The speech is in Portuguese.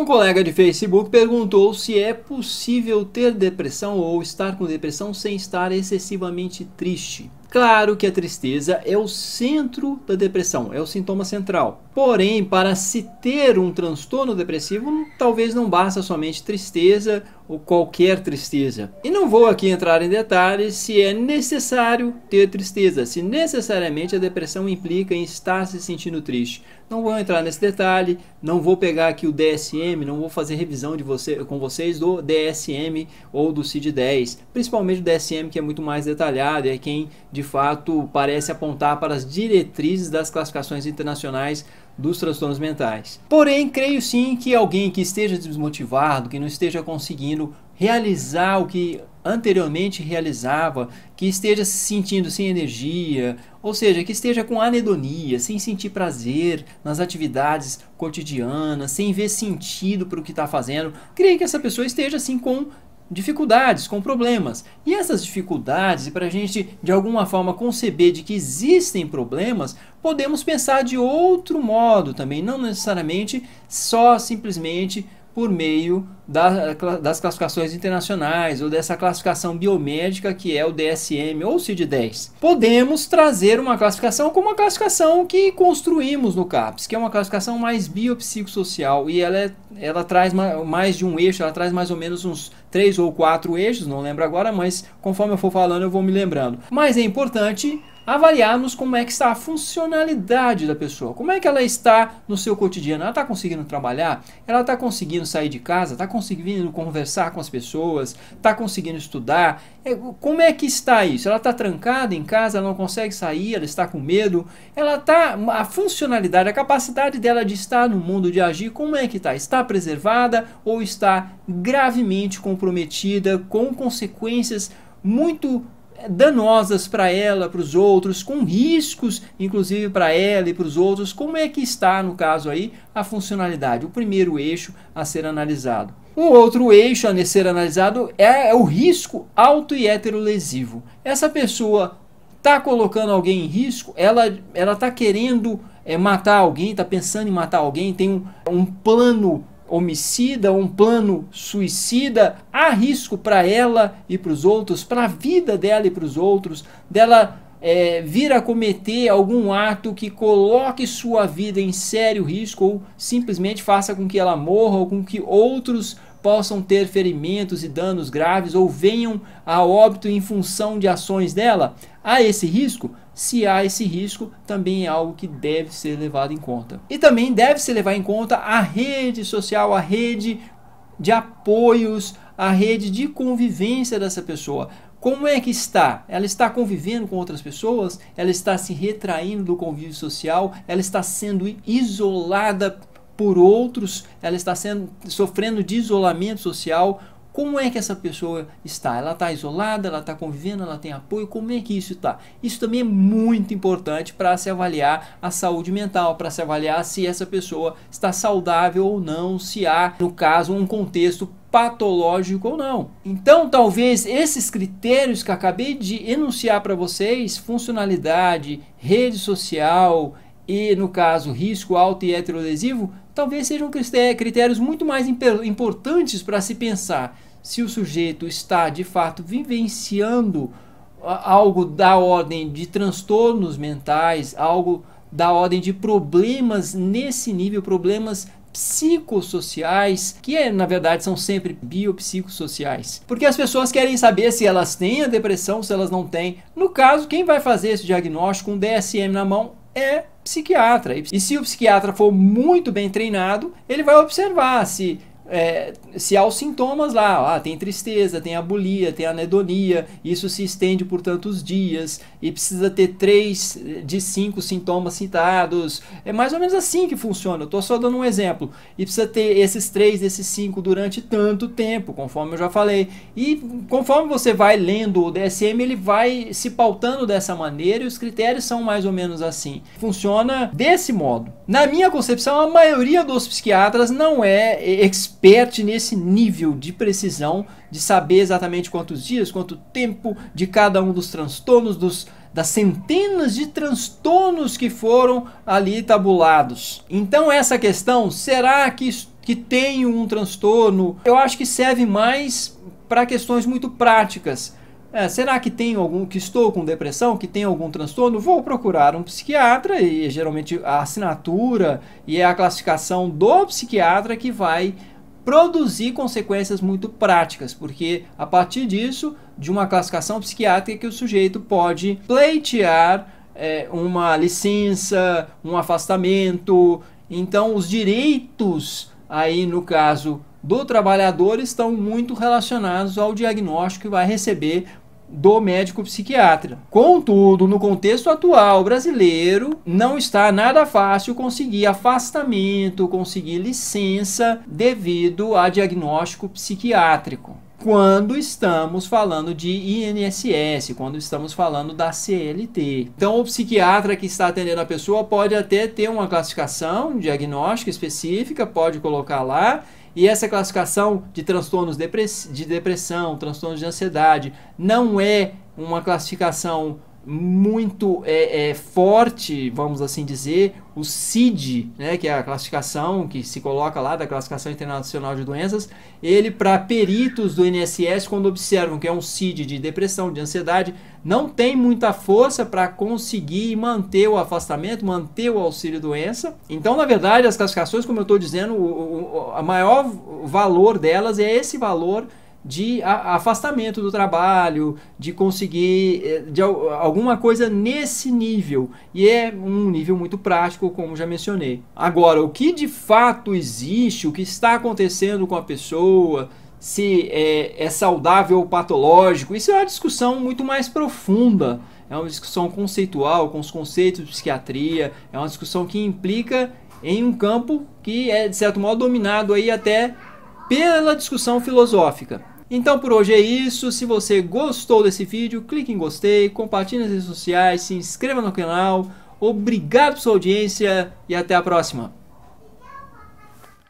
Um colega de Facebook perguntou se é possível ter depressão ou estar com depressão sem estar excessivamente triste. Claro que a tristeza é o centro da depressão, é o sintoma central. Porém, para se ter um transtorno depressivo, talvez não basta somente tristeza ou qualquer tristeza. E não vou aqui entrar em detalhes se é necessário ter tristeza, se necessariamente a depressão implica em estar se sentindo triste. Não vou entrar nesse detalhe, não vou pegar aqui o DSM, não vou fazer revisão de você, com vocês do DSM ou do CID-10, principalmente o DSM que é muito mais detalhado, é quem de fato parece apontar para as diretrizes das classificações internacionais dos transtornos mentais. Porém, creio sim que alguém que esteja desmotivado, que não esteja conseguindo conseguindo realizar o que anteriormente realizava, que esteja se sentindo sem energia, ou seja, que esteja com anedonia, sem sentir prazer nas atividades cotidianas, sem ver sentido para o que está fazendo, creio que essa pessoa esteja assim com dificuldades, com problemas. E essas dificuldades, e para a gente de alguma forma conceber de que existem problemas, podemos pensar de outro modo também, não necessariamente só simplesmente por meio da, das classificações internacionais ou dessa classificação biomédica que é o DSM ou o CID-10. Podemos trazer uma classificação como a classificação que construímos no CAPS, que é uma classificação mais biopsicossocial e ela, é, ela traz mais de um eixo, ela traz mais ou menos uns três ou quatro eixos, não lembro agora, mas conforme eu for falando eu vou me lembrando. Mas é importante avaliarmos como é que está a funcionalidade da pessoa, como é que ela está no seu cotidiano, ela está conseguindo trabalhar, ela está conseguindo sair de casa, está conseguindo conversar com as pessoas, está conseguindo estudar, é, como é que está isso? Ela está trancada em casa, ela não consegue sair, ela está com medo, ela está, a funcionalidade, a capacidade dela de estar no mundo, de agir, como é que está? Está preservada ou está gravemente comprometida, com consequências muito eh, danosas para ela, para os outros, com riscos, inclusive para ela e para os outros. Como é que está, no caso aí, a funcionalidade? O primeiro eixo a ser analisado. O outro eixo a ser analisado é, é o risco alto e heterolesivo. Essa pessoa está colocando alguém em risco, ela ela está querendo é, matar alguém, está pensando em matar alguém, tem um, um plano homicida, um plano suicida, há risco para ela e para os outros, para a vida dela e para os outros, dela é, vir a cometer algum ato que coloque sua vida em sério risco ou simplesmente faça com que ela morra ou com que outros possam ter ferimentos e danos graves ou venham a óbito em função de ações dela? Há esse risco? se há esse risco, também é algo que deve ser levado em conta. E também deve se levar em conta a rede social, a rede de apoios, a rede de convivência dessa pessoa. Como é que está? Ela está convivendo com outras pessoas? Ela está se retraindo do convívio social? Ela está sendo isolada por outros? Ela está sendo, sofrendo de isolamento social? Como é que essa pessoa está? Ela está isolada, ela está convivendo, ela tem apoio? Como é que isso está? Isso também é muito importante para se avaliar a saúde mental, para se avaliar se essa pessoa está saudável ou não, se há, no caso, um contexto patológico ou não. Então, talvez esses critérios que acabei de enunciar para vocês, funcionalidade, rede social e, no caso, risco alto e heterolesivo, talvez sejam critérios muito mais importantes para se pensar se o sujeito está de fato vivenciando ah, algo da ordem de transtornos mentais, algo da ordem de problemas nesse nível, problemas psicossociais, que na verdade são sempre biopsicossociais. Porque as pessoas querem saber se elas têm a depressão, se elas não têm. No caso, quem vai fazer esse diagnóstico com um DSM na mão é psiquiatra. E se o psiquiatra for muito bem treinado, ele vai observar se é, se há os sintomas lá, ah, tem tristeza, tem abulia, tem anedonia, isso se estende por tantos dias e precisa ter três de cinco sintomas citados. É mais ou menos assim que funciona. Eu estou só dando um exemplo. E precisa ter esses três, esses cinco durante tanto tempo, conforme eu já falei. E conforme você vai lendo o DSM, ele vai se pautando dessa maneira e os critérios são mais ou menos assim. Funciona desse modo. Na minha concepção, a maioria dos psiquiatras não é expert perto nesse nível de precisão, de saber exatamente quantos dias, quanto tempo de cada um dos transtornos, dos, das centenas de transtornos que foram ali tabulados. Então, essa questão, será que, que tenho um transtorno? Eu acho que serve mais para questões muito práticas. É, será que tenho algum que estou com depressão, que tem algum transtorno? Vou procurar um psiquiatra e geralmente a assinatura e é a classificação do psiquiatra que vai produzir consequências muito práticas, porque a partir disso, de uma classificação psiquiátrica que o sujeito pode pleitear é, uma licença, um afastamento. Então, os direitos aí no caso do trabalhador estão muito relacionados ao diagnóstico que vai receber do médico psiquiatra. Contudo, no contexto atual brasileiro, não está nada fácil conseguir afastamento, conseguir licença devido a diagnóstico psiquiátrico. Quando estamos falando de INSS, quando estamos falando da CLT. Então, o psiquiatra que está atendendo a pessoa pode até ter uma classificação, um diagnóstico específica, pode colocar lá e essa classificação de transtornos de depressão, transtornos de ansiedade, não é uma classificação muito é, é, forte, vamos assim dizer, o CID, né, que é a classificação que se coloca lá da classificação internacional de doenças, ele para peritos do INSS quando observam que é um CID de depressão, de ansiedade, não tem muita força para conseguir manter o afastamento, manter o auxílio doença. Então, na verdade, as classificações, como eu estou dizendo, o, o, o maior valor delas é esse valor de afastamento do trabalho, de conseguir eh, de alguma coisa nesse nível. E é um nível muito prático, como já mencionei. Agora, o que de fato existe, o que está acontecendo com a pessoa, se é, é saudável ou patológico, isso é uma discussão muito mais profunda. É uma discussão conceitual, com os conceitos de psiquiatria, é uma discussão que implica em um campo que é, de certo modo, dominado aí até pela discussão filosófica. Então por hoje é isso. Se você gostou desse vídeo, clique em gostei, compartilhe nas redes sociais, se inscreva no canal. Obrigado pela sua audiência e até a próxima.